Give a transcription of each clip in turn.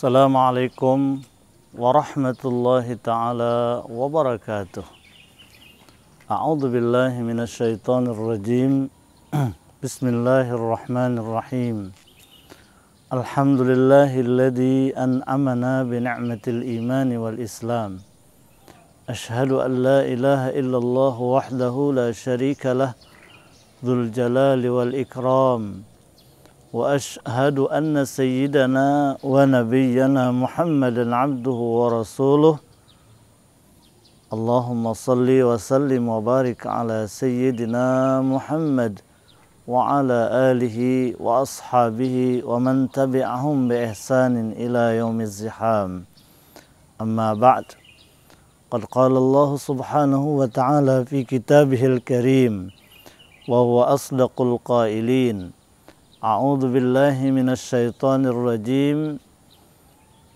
السلام عليكم ورحمة الله تعالى وبركاته أعوذ بالله من الشيطان الرجيم بسم الله الرحمن الرحيم الحمد لله الذي أنعمنا بنعمة الإيمان والإسلام أشهد أن لا إله إلا الله وحده لا شريك له ذو الجلال والإكرام واشهد ان سيدنا ونبينا محمدا عبده ورسوله اللهم صل وسلم وبارك على سيدنا محمد وعلى اله واصحابه ومن تبعهم باحسان الى يوم الزحام اما بعد قد قال الله سبحانه وتعالى في كتابه الكريم وهو اصدق القائلين أعوذ بالله من الشيطان الرجيم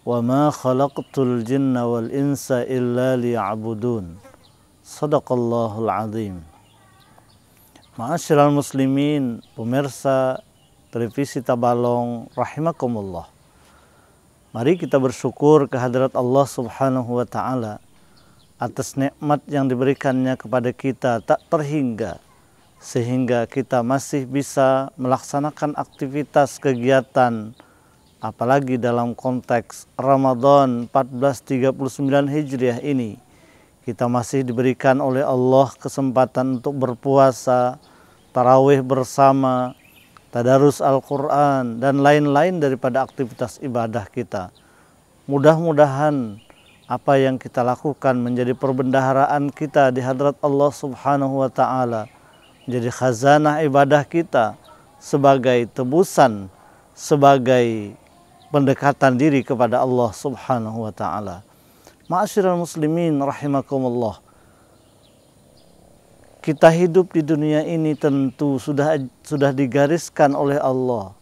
وما خلقت الجن والإنس إلا ليعبدون صدق الله العظيم Ma'asyiral muslimin, pemirsa televisi Tabalong, rahimakumullah. Mari kita bersyukur kehadirat Allah Subhanahu wa taala atas nikmat yang diberikannya kepada kita tak terhingga sehingga kita masih bisa melaksanakan aktivitas kegiatan apalagi dalam konteks Ramadan 1439 Hijriah ini kita masih diberikan oleh Allah kesempatan untuk berpuasa, tarawih bersama, tadarus Al-Qur'an dan lain-lain daripada aktivitas ibadah kita. Mudah-mudahan apa yang kita lakukan menjadi perbendaharaan kita di hadrat Allah Subhanahu wa taala jadi khazanah ibadah kita sebagai tebusan, sebagai pendekatan diri kepada Allah Subhanahu wa taala. Ma'asyiral muslimin rahimakumullah. Kita hidup di dunia ini tentu sudah sudah digariskan oleh Allah.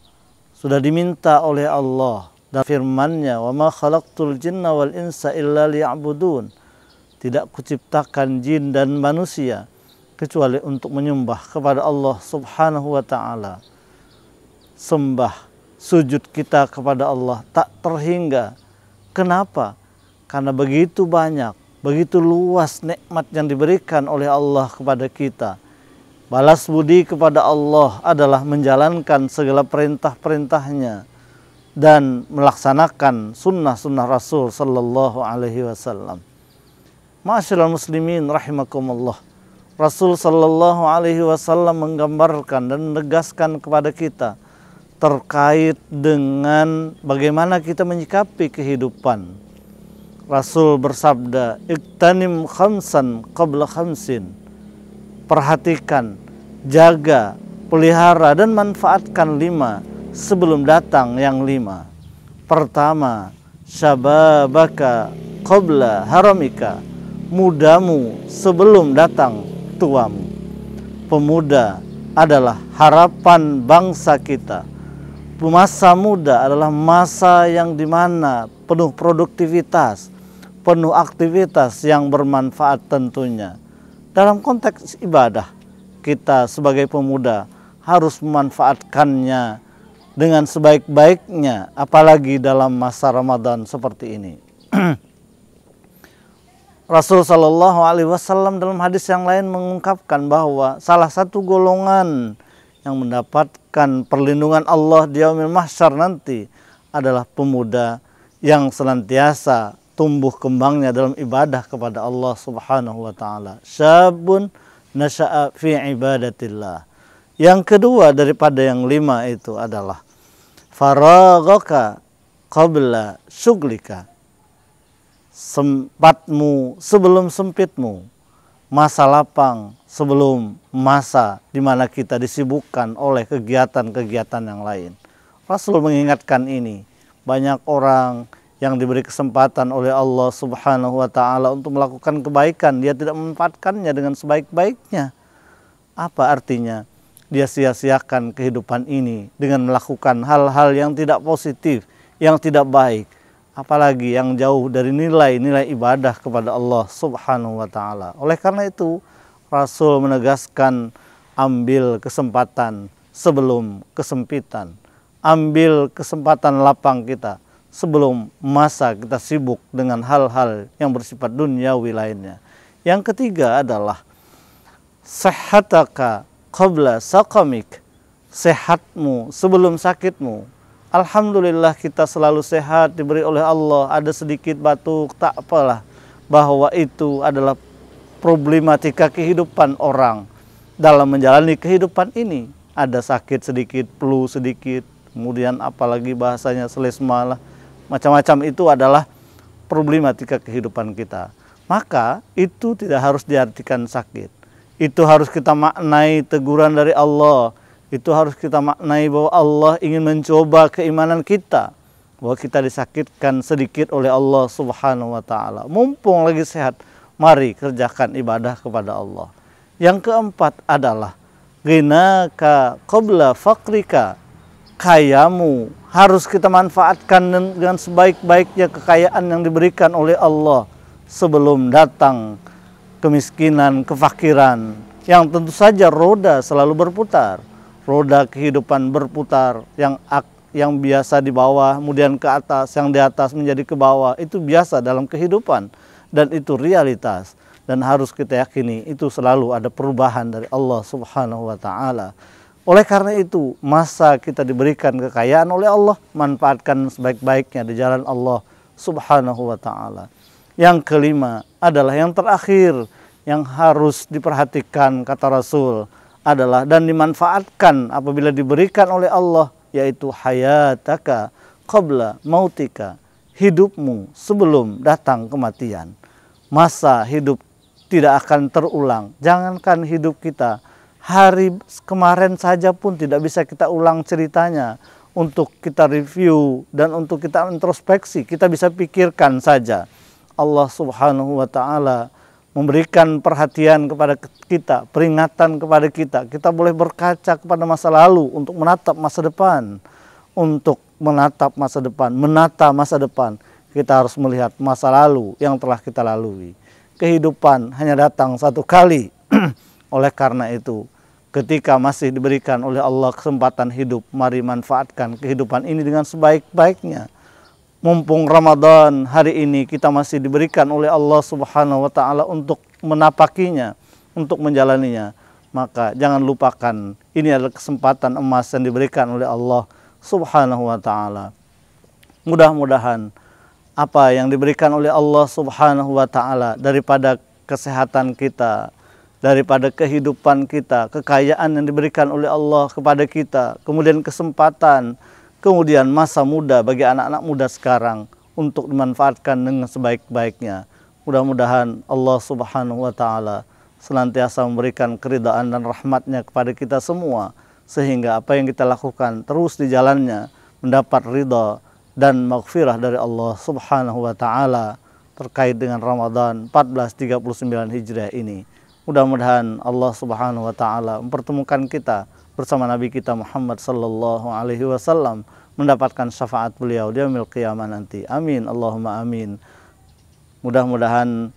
Sudah diminta oleh Allah dan firman-Nya, "Wa ma khalaqtul jinna wal insa illa liya'budun." Tidak kuciptakan jin dan manusia kecuali untuk menyembah kepada Allah Subhanahu wa taala. Sembah sujud kita kepada Allah tak terhingga. Kenapa? Karena begitu banyak, begitu luas nikmat yang diberikan oleh Allah kepada kita. Balas budi kepada Allah adalah menjalankan segala perintah-perintahnya dan melaksanakan sunnah-sunnah Rasul Sallallahu Alaihi Wasallam. Masyaallah muslimin rahimakumullah. Rasul Shallallahu Alaihi Wasallam menggambarkan dan menegaskan kepada kita terkait dengan bagaimana kita menyikapi kehidupan. Rasul bersabda, "Iktanim khamsan qabla khamsin." Perhatikan, jaga, pelihara dan manfaatkan lima sebelum datang yang lima. Pertama, syababaka qabla haramika. Mudamu sebelum datang tuamu. Pemuda adalah harapan bangsa kita. Masa muda adalah masa yang dimana penuh produktivitas, penuh aktivitas yang bermanfaat tentunya. Dalam konteks ibadah, kita sebagai pemuda harus memanfaatkannya dengan sebaik-baiknya, apalagi dalam masa Ramadan seperti ini. Rasul Shallallahu Alaihi Wasallam dalam hadis yang lain mengungkapkan bahwa salah satu golongan yang mendapatkan perlindungan Allah di yaumil mahsyar nanti adalah pemuda yang senantiasa tumbuh kembangnya dalam ibadah kepada Allah Subhanahu wa taala. Syabun nasha'a fi ibadatillah. Yang kedua daripada yang lima itu adalah faragaka qabla syuglika sempatmu sebelum sempitmu, masa lapang sebelum masa di mana kita disibukkan oleh kegiatan-kegiatan yang lain. Rasul mengingatkan ini, banyak orang yang diberi kesempatan oleh Allah Subhanahu wa taala untuk melakukan kebaikan, dia tidak memanfaatkannya dengan sebaik-baiknya. Apa artinya? Dia sia-siakan kehidupan ini dengan melakukan hal-hal yang tidak positif, yang tidak baik apalagi yang jauh dari nilai-nilai ibadah kepada Allah Subhanahu wa taala. Oleh karena itu, Rasul menegaskan ambil kesempatan sebelum kesempitan. Ambil kesempatan lapang kita sebelum masa kita sibuk dengan hal-hal yang bersifat duniawi lainnya. Yang ketiga adalah sehataka qabla saqamik. sehatmu sebelum sakitmu Alhamdulillah kita selalu sehat diberi oleh Allah ada sedikit batuk tak apalah bahwa itu adalah problematika kehidupan orang dalam menjalani kehidupan ini ada sakit sedikit flu sedikit kemudian apalagi bahasanya selesma lah macam-macam itu adalah problematika kehidupan kita maka itu tidak harus diartikan sakit itu harus kita maknai teguran dari Allah itu harus kita maknai bahwa Allah ingin mencoba keimanan kita bahwa kita disakitkan sedikit oleh Allah Subhanahu wa taala. Mumpung lagi sehat, mari kerjakan ibadah kepada Allah. Yang keempat adalah ghinaka qabla fakrika. Kayamu harus kita manfaatkan dengan sebaik-baiknya kekayaan yang diberikan oleh Allah sebelum datang kemiskinan, kefakiran yang tentu saja roda selalu berputar roda kehidupan berputar yang ak yang biasa di bawah kemudian ke atas yang di atas menjadi ke bawah itu biasa dalam kehidupan dan itu realitas dan harus kita yakini itu selalu ada perubahan dari Allah Subhanahu wa taala. Oleh karena itu, masa kita diberikan kekayaan oleh Allah, manfaatkan sebaik-baiknya di jalan Allah Subhanahu wa taala. Yang kelima adalah yang terakhir yang harus diperhatikan kata Rasul adalah dan dimanfaatkan apabila diberikan oleh Allah yaitu hayataka qabla mautika hidupmu sebelum datang kematian masa hidup tidak akan terulang jangankan hidup kita hari kemarin saja pun tidak bisa kita ulang ceritanya untuk kita review dan untuk kita introspeksi kita bisa pikirkan saja Allah Subhanahu wa taala memberikan perhatian kepada kita, peringatan kepada kita. Kita boleh berkaca kepada masa lalu untuk menatap masa depan, untuk menatap masa depan, menata masa depan. Kita harus melihat masa lalu yang telah kita lalui. Kehidupan hanya datang satu kali. oleh karena itu, ketika masih diberikan oleh Allah kesempatan hidup, mari manfaatkan kehidupan ini dengan sebaik-baiknya mumpung Ramadan hari ini kita masih diberikan oleh Allah Subhanahu wa taala untuk menapakinya, untuk menjalaninya, maka jangan lupakan ini adalah kesempatan emas yang diberikan oleh Allah Subhanahu wa taala. Mudah-mudahan apa yang diberikan oleh Allah Subhanahu wa taala daripada kesehatan kita, daripada kehidupan kita, kekayaan yang diberikan oleh Allah kepada kita, kemudian kesempatan kemudian masa muda bagi anak-anak muda sekarang untuk dimanfaatkan dengan sebaik-baiknya. Mudah-mudahan Allah Subhanahu wa taala senantiasa memberikan keridaan dan rahmatnya kepada kita semua sehingga apa yang kita lakukan terus di jalannya mendapat ridha dan maghfirah dari Allah Subhanahu wa taala terkait dengan Ramadan 1439 Hijriah ini. Mudah-mudahan Allah Subhanahu wa taala mempertemukan kita bersama Nabi kita Muhammad sallallahu alaihi wasallam mendapatkan syafaat beliau di yaumil qiyamah nanti. Amin. Allahumma amin. Mudah-mudahan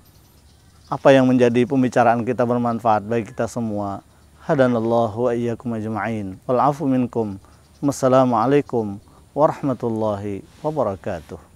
apa yang menjadi pembicaraan kita bermanfaat bagi kita semua. Hadanallahu wa iyyakum ajma'in. Wal afu minkum. Wassalamualaikum warahmatullahi wabarakatuh.